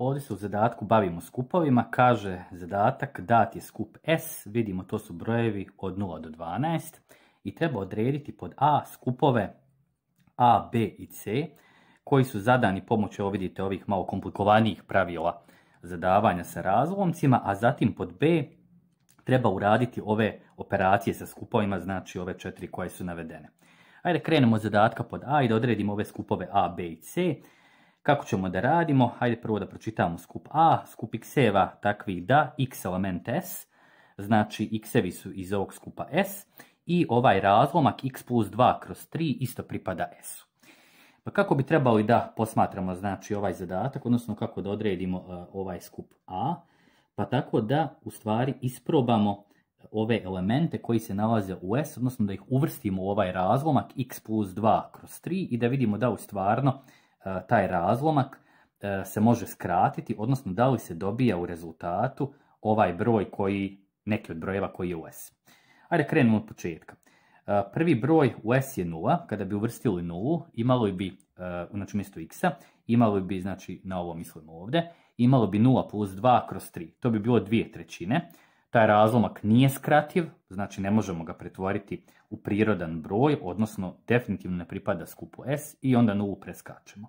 Ovdje se u zadatku bavimo skupovima, kaže zadatak dat je skup S, vidimo to su brojevi od 0 do 12 i treba odrediti pod A skupove A, B i C koji su zadani pomoću, vidite, ovih malo komplikovanijih pravila zadavanja sa razlomcima, a zatim pod B treba uraditi ove operacije sa skupovima, znači ove četiri koje su navedene. Ajde krenemo od zadatka pod A i da odredimo ove skupove A, B i C. Kako ćemo da radimo? Hajde prvo da pročitamo skup A, skup x-eva takvih da x element s, znači x-evi su iz ovog skupa s, i ovaj razlomak x plus 2 kroz 3 isto pripada s-u. Pa kako bi trebali da posmatramo znači ovaj zadatak, odnosno kako da odredimo e, ovaj skup A, pa tako da u stvari isprobamo e, ove elemente koji se nalaze u S, odnosno da ih uvrstimo u ovaj razlomak x plus 2 kroz 3 i da vidimo da u stvarno E, taj razlomak e, se može skratiti, odnosno da li se dobija u rezultatu ovaj broj koji, neki od brojeva koji je u S. Ajde krenemo od početka. E, prvi broj u S je 0, kada bi uvrstili 0, imalo bi, znači mjesto x-a, imalo bi, znači na ovo mislim ovdje, imalo bi 0 plus 2 kroz 3, to bi bilo dvije trećine. Taj razlomak nije skrativ, znači ne možemo ga pretvoriti u prirodan broj, odnosno definitivno ne pripada skupu S i onda nulu preskačemo.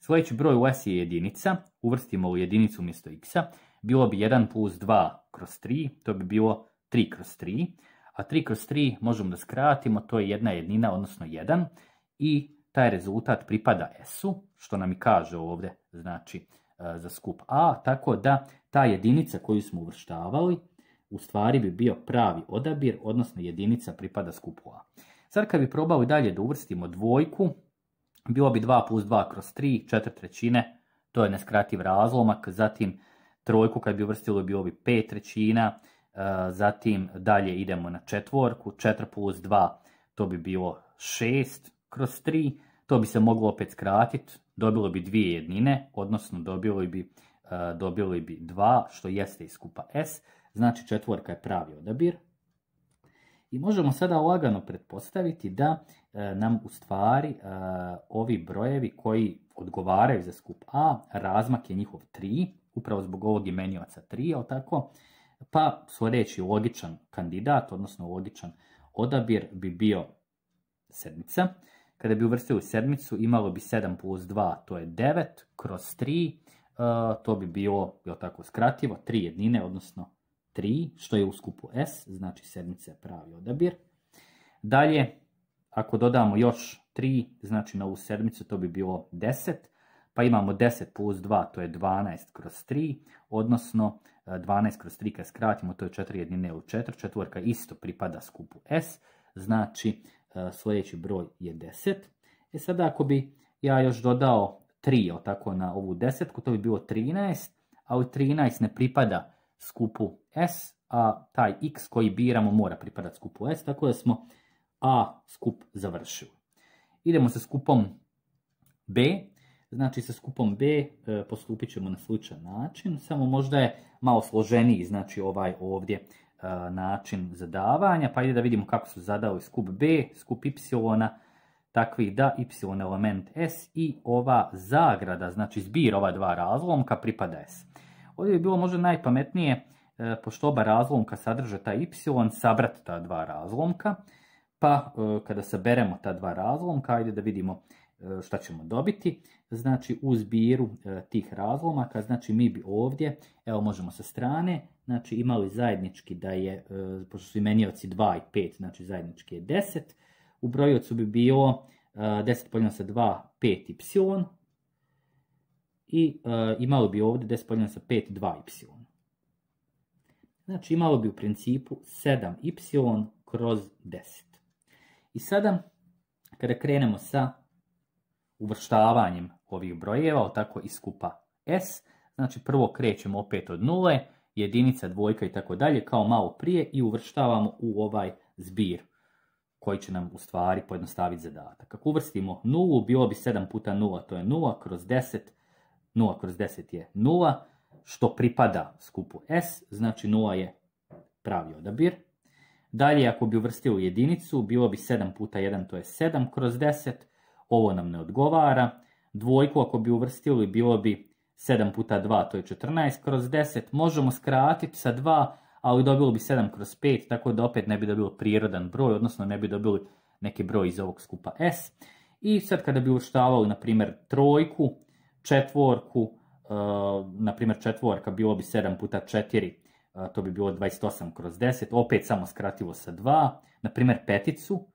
Sljedeći broj u S je jedinica, uvrstimo u jedinicu umjesto x-a, bilo bi 1 plus 2 kroz 3, to bi bilo 3 kroz 3, a 3 kroz 3 možemo da skratimo, to je jedna jednina, odnosno 1, i taj rezultat pripada S-u, što nam i kaže ovdje, znači e, za skup A, tako da ta jedinica koju smo uvrštavali u stvari bi bio pravi odabir, odnosno jedinica pripada skupu A. Sad kad bi probao i dalje da uvrstimo dvojku, bilo bi 2 plus 2 kroz 3, 4 trećine, to je neskrativ razlomak, zatim trojku kad bi uvrstilo bilo bi 5 trećina, e, zatim dalje idemo na četvorku, 4 plus 2 to bi bilo 6 kroz 3, to bi se moglo opet skratiti, dobilo bi dvije jednine, odnosno dobilo bi, e, dobilo bi 2, što jeste iz skupa S, Znači četvorka je pravi odabir. I možemo sada lagano pretpostaviti da e, nam u stvari e, ovi brojevi koji odgovaraju za skup A, razmak je njihov 3, upravo zbog ovog imenjivaca 3, ali tako? Pa svoj reći logičan kandidat, odnosno logičan odabir bi bio sedmica. Kada bi uvrstili sedmicu imalo bi 7 plus 2, to je 9, kroz 3, e, to bi bilo, je tako, skrativo, 3 jednine, odnosno 3, što je u skupu S, znači sedmica je pravi odabir. Dalje, ako dodamo još 3, znači na ovu sedmicu to bi bilo 10, pa imamo 10 plus 2, to je 12 kroz 3, odnosno 12 e, kroz 3 kad skratimo, to je 4 jednine u 4, četvorka isto pripada skupu S, znači e, sljedeći broj je 10. E sada ako bi ja još dodao 3 tako, na ovu desetku, to bi bilo 13, ali 13 ne pripada skupu S, a taj x koji biramo mora pripadati skupu S, tako da smo A skup završili. Idemo sa skupom B, znači sa skupom B e, postupit ćemo na sličan način, samo možda je malo složeniji, znači ovaj ovdje e, način zadavanja, pa ide da vidimo kako su zadali skup B, skup Y, takvi da y element s i ova zagrada, znači zbir ova dva razlomka pripada s. Ovdje bi bilo možda najpametnije, e, pošto oba razlomka sadrže ta y, sabrati ta dva razlomka. Pa e, kada saberemo ta dva razlomka, ajde da vidimo e, šta ćemo dobiti. Znači u zbiru tih razlomaka, znači mi bi ovdje, evo možemo sa strane, znači imali zajednički da je, pošto su imenioci 2 i 5, znači zajednički je 10. U brojocu bi bilo 10 poljeno sa 2, 5 y, i imali e, imalo bi ovdje 10 sa 5, 2y. Znači imalo bi u principu 7y kroz 10. I sada, kada krenemo sa uvrštavanjem ovih brojeva, tako i skupa s, znači prvo krećemo opet od nule, jedinica, dvojka i tako dalje, kao malo prije i uvrštavamo u ovaj zbir koji će nam u stvari pojednostaviti zadatak. Kako uvrstimo nulu, bilo bi 7 puta 0, to je 0, kroz 10 0 kroz 10 je 0, što pripada skupu S, znači 0 je pravi odabir. Dalje, ako bi uvrstio u jedinicu, bilo bi 7 puta 1, to je 7 kroz 10, ovo nam ne odgovara. Dvojku, ako bi uvrstili, bilo bi 7 puta 2, to je 14 kroz 10, možemo skratiti sa 2, ali dobilo bi 7 kroz 5, tako da opet ne bi dobilo prirodan broj, odnosno ne bi dobili neki broj iz ovog skupa S. I sad kada bi uvrštavali, na primjer, trojku, četvorku, eh, na primjer četvorka bilo bi 7 puta 4, eh, to bi bilo 28 kroz 10, opet samo skrativo sa 2, na primjer peticu,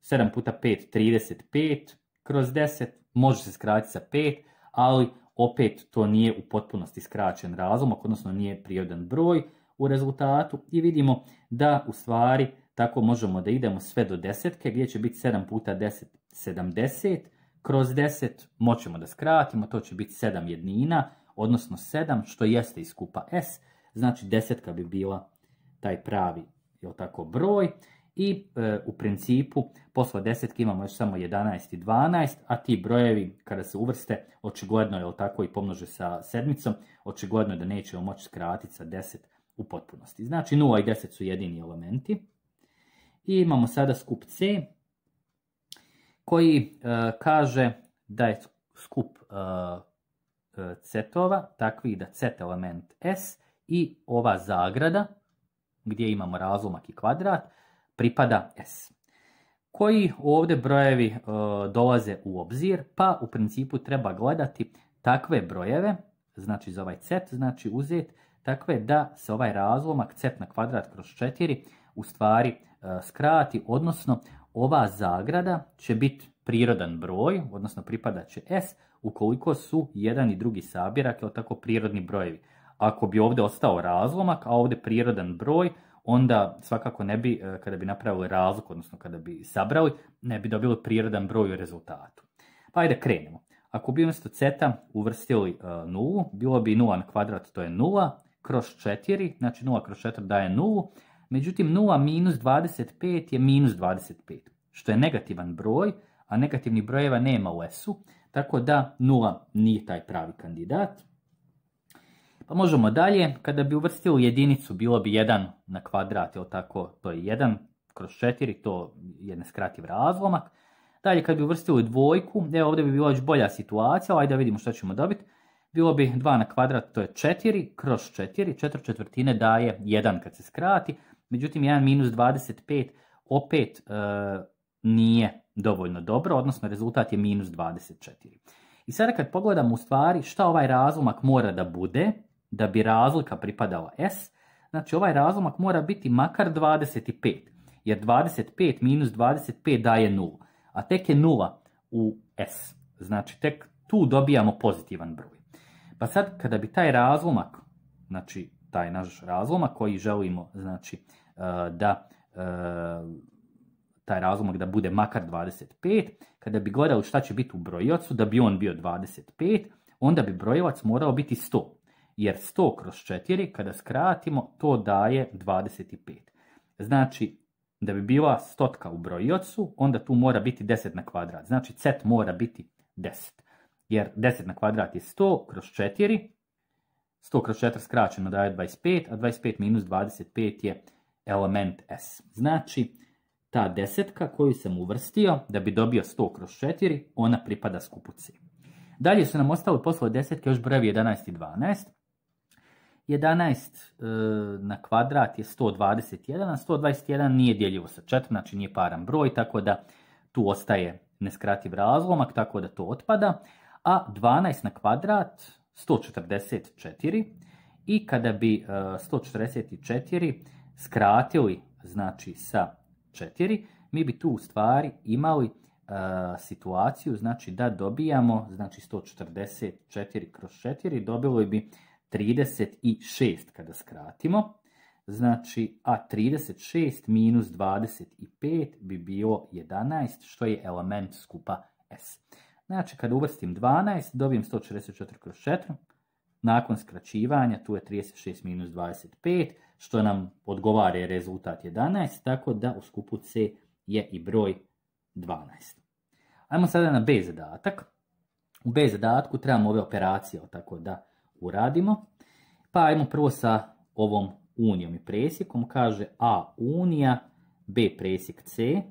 7 puta 5, 35 kroz 10, može se skratiti sa 5, ali opet to nije u potpunosti skraćen razlomak, odnosno nije prijedan broj u rezultatu i vidimo da u stvari tako možemo da idemo sve do desetke gdje će biti 7 puta 10, 70, kroz 10 moćemo da skratimo, to će biti 7 jednina, odnosno 7 što jeste iz kupa S, znači desetka bi bila taj pravi jel tako, broj i e, u principu posle desetke imamo još samo 11 i 12, a ti brojevi kada se uvrste očigledno je tako i pomnože sa sedmicom, očigledno je da nećemo moći skratiti sa 10 u potpunosti. Znači 0 i 10 su jedini elementi. I imamo sada skup C, koji e, kaže da je skup cetova, e, e, takvi da cet element S i ova zagrada gdje imamo razlomak i kvadrat pripada S. Koji ovdje brojevi dolaze u obzir, pa u principu treba gledati takve brojeve, znači za ovaj cet, znači uzeti takve da se ovaj razlomak cet na kvadrat kroz 4 u stvari skrati, odnosno ova zagrada će biti prirodan broj, odnosno pripada će S, ukoliko su jedan i drugi sabirak, jel tako, prirodni brojevi. Ako bi ovdje ostao razlomak, a ovdje prirodan broj, onda svakako ne bi, e, kada bi napravili razlog, odnosno kada bi sabrali, ne bi dobili prirodan broj u rezultatu. Pa ajde krenemo. Ako bi umjesto ceta uvrstili e, nulu, bilo bi 0 na kvadrat, to je 0, kroz 4, znači 0 kroz 4 daje 0, Međutim, 0 minus 25 je minus 25, što je negativan broj, a negativnih brojeva nema u S-u, tako da 0 nije taj pravi kandidat. Pa možemo dalje, kada bi uvrstili jedinicu, bilo bi 1 na kvadrat, tako, to je 1 kroz 4, to je neskrativ razlomak. Dalje, kad bi uvrstili dvojku, evo ovdje bi bila još bolja situacija, ajde da vidimo što ćemo dobiti. Bilo bi 2 na kvadrat, to je 4, kroz 4, 4 četvrtine daje 1 kad se skrati, Međutim, jedan minus 25 opet e, nije dovoljno dobro, odnosno rezultat je minus 24. I sada kad pogledamo u stvari šta ovaj razlomak mora da bude, da bi razlika pripadala S, znači ovaj razlomak mora biti makar 25, jer 25 minus 25 daje 0, a tek je 0 u S. Znači tek tu dobijamo pozitivan broj. Pa sad kada bi taj razlomak, znači taj naš razlomak koji želimo znači e, da e, taj razlomak da bude makar 25, kada bi gledali šta će biti u brojocu da bi on bio 25, onda bi brojevac morao biti 100. Jer 100 kroz 4, kada skratimo, to daje 25. Znači, da bi bila stotka u brojocu onda tu mora biti 10 na kvadrat. Znači, set mora biti 10. Jer 10 na kvadrat je 100 kroz 4, 100 kroz 4 skraćeno daje 25, a 25 minus 25 je element s. Znači, ta desetka koju sam uvrstio da bi dobio 100 kroz 4, ona pripada skupu C. Dalje su nam ostale poslove desetke još brevi 11 i 12. 11 e, na kvadrat je 121, a 121 nije djeljivo sa 4, znači nije paran broj, tako da tu ostaje neskrativ razlomak, tako da to otpada. A 12 na kvadrat 144 i kada bi 144 e, skratili znači sa 4, mi bi tu u stvari imali e, situaciju znači da dobijamo znači 144 kroz 4 dobilo bi 36 kada skratimo znači a 36 minus 25 bi bilo 11 što je element skupa s. Znači, kad uvrstim 12, dobijem 144 kroz 4. Nakon skraćivanja, tu je 36 minus 25, što nam odgovara je rezultat 11, tako da u skupu C je i broj 12. Ajmo sada na B zadatak. U B zadatku trebamo ove operacije, tako da uradimo. Pa ajmo prvo sa ovom unijom i presjekom. Kaže A unija, B presjek C,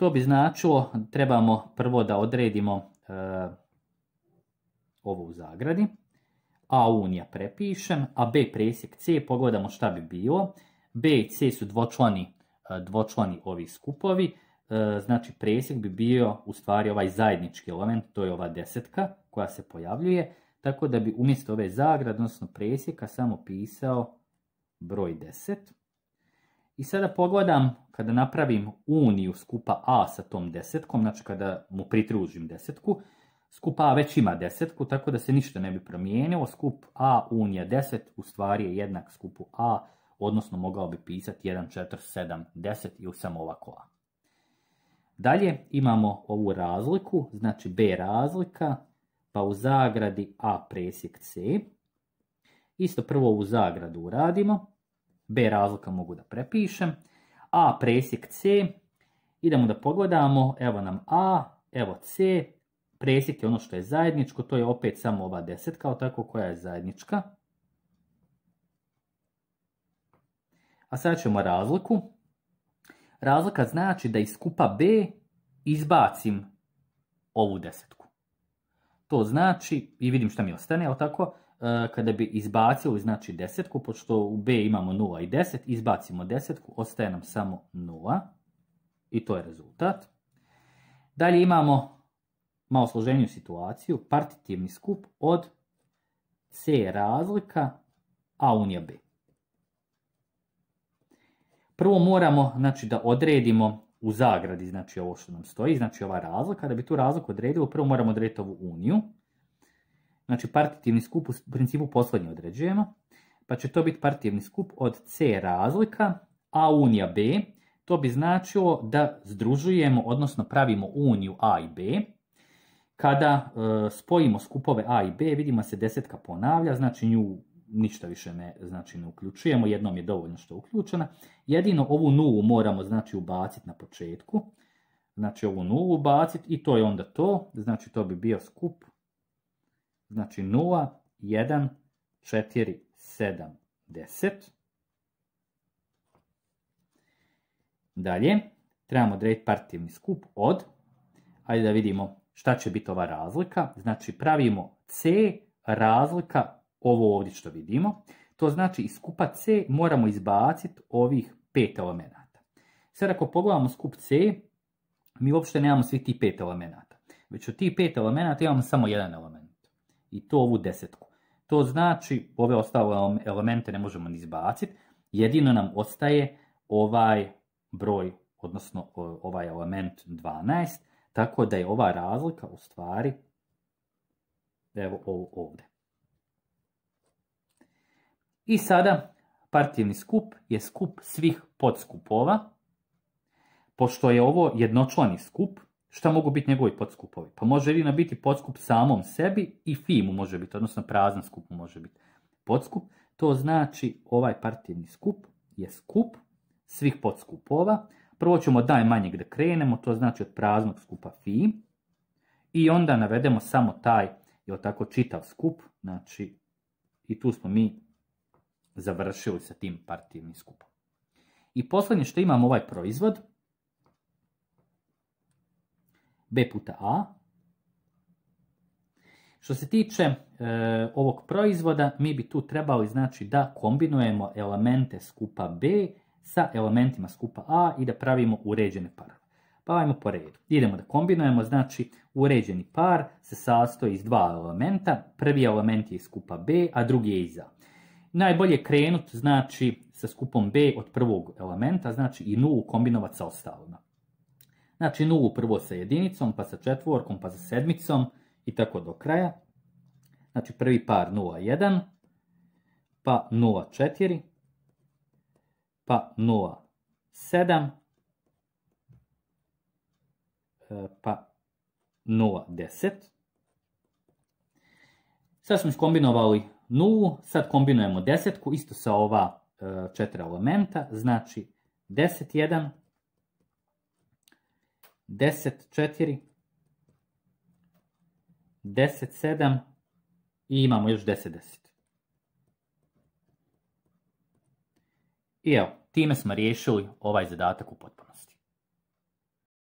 to bi značilo, trebamo prvo da odredimo e, ovo u zagradi. A unija prepišem, a B presjek C, pogledamo šta bi bilo. B i C su dvočlani, e, dvočlani ovi skupovi, e, znači presjek bi bio u stvari ovaj zajednički element, to je ova desetka koja se pojavljuje, tako da bi umjesto ove zagrade, odnosno presjeka, samo pisao broj deset. I sada pogledam, kada napravim uniju skupa A sa tom desetkom, znači kada mu pritružim desetku, skup A već ima desetku, tako da se ništa ne bi promijenilo. Skup A unija 10 u stvari je jednak skupu A, odnosno mogao bi pisati 1, 4, 7, 10 ili samo ovako A. Dalje imamo ovu razliku, znači B razlika, pa u zagradi A presjek C. Isto prvo u zagradu uradimo. B razlika mogu da prepišem. A presjek C, idemo da pogledamo, evo nam A, evo C, presjek je ono što je zajedničko, to je opet samo ova desetka, o tako koja je zajednička. A sad ćemo razliku. Razlika znači da iz skupa B izbacim ovu desetku. To znači, i vidim što mi ostane, o tako, E, kada bi izbacili znači desetku, pošto u B imamo 0 i 10, izbacimo desetku, ostaje nam samo 0 i to je rezultat. Dalje imamo malo složeniju situaciju, partitivni skup od C razlika, A unija B. Prvo moramo znači, da odredimo u zagradi znači ovo što nam stoji, znači ova razlika. Da bi tu razliku odredili, prvo moramo odrediti ovu uniju. Znači partitivni skup u principu poslednji određujemo, pa će to biti partitivni skup od C razlika, A unija B, to bi značilo da združujemo, odnosno pravimo uniju A i B. Kada e, spojimo skupove A i B, vidimo se desetka ponavlja, znači nju ništa više ne, znači, ne uključujemo, jednom je dovoljno što je uključena. Jedino ovu nulu moramo znači ubaciti na početku, znači ovu nulu ubaciti i to je onda to, znači to bi bio skup Znači 0, 1, 4, 7, 10. Dalje, trebamo odrediti partitivni skup od, Hajde da vidimo šta će biti ova razlika. Znači pravimo C razlika ovo ovdje što vidimo. To znači iz skupa C moramo izbaciti ovih pet elemenata. Sad ako pogledamo skup C, mi uopšte nemamo svih tih pet elemenata. Već od tih pet elemenata imamo samo jedan element i to ovu desetku. To znači, ove ostale elemente ne možemo ni izbaciti, jedino nam ostaje ovaj broj, odnosno ovaj element 12, tako da je ova razlika u stvari, evo ovo ovdje. I sada partitivni skup je skup svih podskupova, pošto je ovo jednočlani skup, Šta mogu biti njegovi podskupovi? Pa može jedino biti podskup samom sebi i fi mu može biti, odnosno prazan skup može biti. Podskup, to znači ovaj partijni skup je skup svih podskupova. Prvo ćemo od manje da krenemo, to znači od praznog skupa fi. I onda navedemo samo taj, je tako, čitav skup. Znači, i tu smo mi završili sa tim partijnim skupom. I posljednje što imamo ovaj proizvod, b puta a. Što se tiče e, ovog proizvoda, mi bi tu trebali znači da kombinujemo elemente skupa b sa elementima skupa a i da pravimo uređene parove. Pa ajmo po redu. Idemo da kombinujemo, znači uređeni par se sastoji iz dva elementa. Prvi element je skupa b, a drugi je iz a. Najbolje krenut znači sa skupom b od prvog elementa, znači i nulu kombinovati sa ostalima. Znači nulu prvo sa jedinicom, pa sa četvorkom, pa sa sedmicom i tako do kraja. Znači prvi par 0,1, pa 0,4, pa 0,7, e, pa 0,10. Sad smo iskombinovali nulu, sad kombinujemo desetku, isto sa ova e, četiri elementa, znači 10, 1, 10, 4, 10, 7 i imamo još 10, 10. I evo, time smo riješili ovaj zadatak u